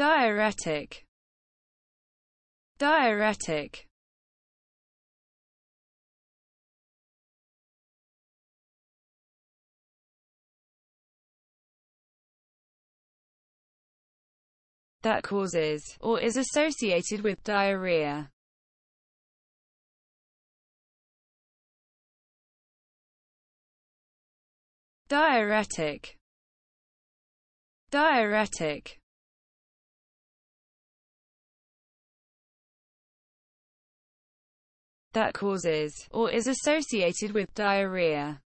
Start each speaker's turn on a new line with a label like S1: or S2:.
S1: diuretic diuretic that causes, or is associated with, diarrhea. Diuretic Diuretic that causes, or is associated with, diarrhea.